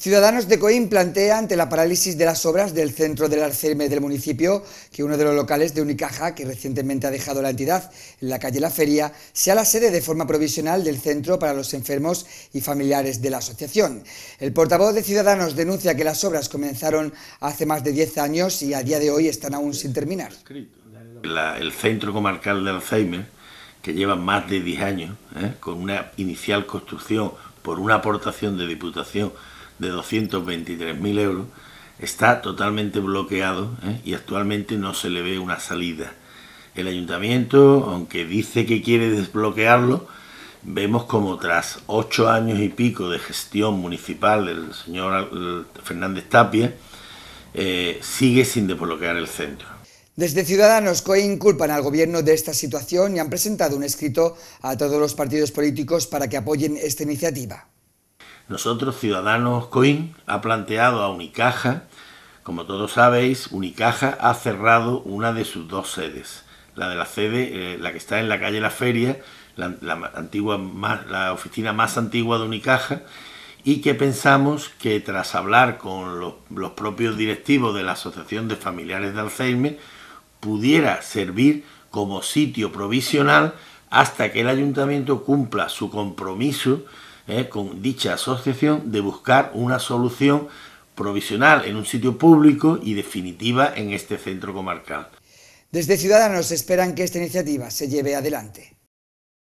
Ciudadanos de Coim plantea ante la parálisis de las obras del centro del Alzheimer del municipio que uno de los locales de Unicaja, que recientemente ha dejado la entidad en la calle La Feria, sea la sede de forma provisional del centro para los enfermos y familiares de la asociación. El portavoz de Ciudadanos denuncia que las obras comenzaron hace más de 10 años y a día de hoy están aún sin terminar. el centro comarcal de Alzheimer, que lleva más de 10 años, ¿eh? con una inicial construcción por una aportación de diputación, de 223.000 euros, está totalmente bloqueado ¿eh? y actualmente no se le ve una salida. El ayuntamiento, aunque dice que quiere desbloquearlo, vemos como tras ocho años y pico de gestión municipal del señor Fernández Tapia, eh, sigue sin desbloquear el centro. Desde Ciudadanos COE inculpan al gobierno de esta situación y han presentado un escrito a todos los partidos políticos para que apoyen esta iniciativa. Nosotros, Ciudadanos Coin, ha planteado a Unicaja, como todos sabéis, Unicaja ha cerrado una de sus dos sedes. La de la sede, eh, la que está en la calle La Feria, la, antigua, la oficina más antigua de Unicaja, y que pensamos que tras hablar con los propios directivos de la Asociación de Familiares de Alzheimer, pudiera servir como sitio provisional hasta que el ayuntamiento cumpla su compromiso eh, con dicha asociación de buscar una solución provisional en un sitio público y definitiva en este centro comarcal. Desde Ciudadanos esperan que esta iniciativa se lleve adelante.